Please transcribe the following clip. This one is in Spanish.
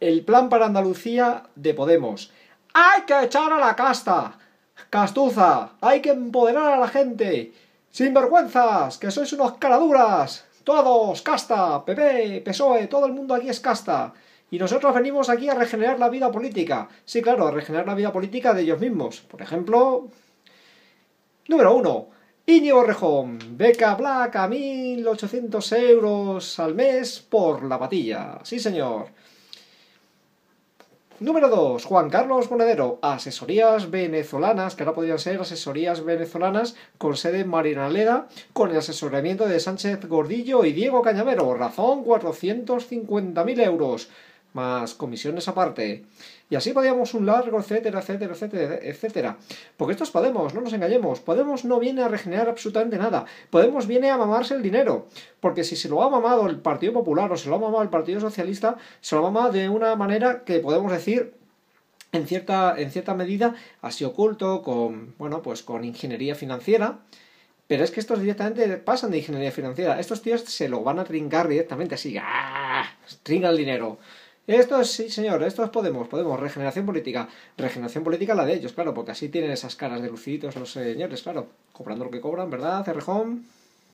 El plan para Andalucía de Podemos. ¡Hay que echar a la casta! ¡Castuza! ¡Hay que empoderar a la gente! ¡Sinvergüenzas! ¡Que sois unos caraduras! ¡Todos! ¡Casta! ¡PP! ¡PSOE! ¡Todo el mundo aquí es casta! Y nosotros venimos aquí a regenerar la vida política. Sí, claro, a regenerar la vida política de ellos mismos. Por ejemplo... Número 1. Íñigo Rejón. Beca Black a 1.800 euros al mes por la patilla. Sí, señor. Número 2. Juan Carlos Monedero. Asesorías venezolanas, que ahora podrían ser asesorías venezolanas con sede en Marinaleda, con el asesoramiento de Sánchez Gordillo y Diego Cañavero. Razón 450.000 euros más comisiones aparte. Y así podíamos un largo, etcétera, etcétera, etcétera, etcétera. Porque estos Podemos, no nos engañemos. Podemos no viene a regenerar absolutamente nada. Podemos viene a mamarse el dinero. Porque si se lo ha mamado el Partido Popular o se lo ha mamado el Partido Socialista, se lo ha mamado de una manera que podemos decir en cierta, en cierta medida así oculto, con, bueno, pues con ingeniería financiera. Pero es que estos directamente pasan de ingeniería financiera. Estos tíos se lo van a trincar directamente, así, ¡ah! el dinero. Esto sí, señor, esto es Podemos, Podemos, regeneración política. Regeneración política la de ellos, claro, porque así tienen esas caras de luciditos los señores, claro. Cobrando lo que cobran, ¿verdad, Cerrejón?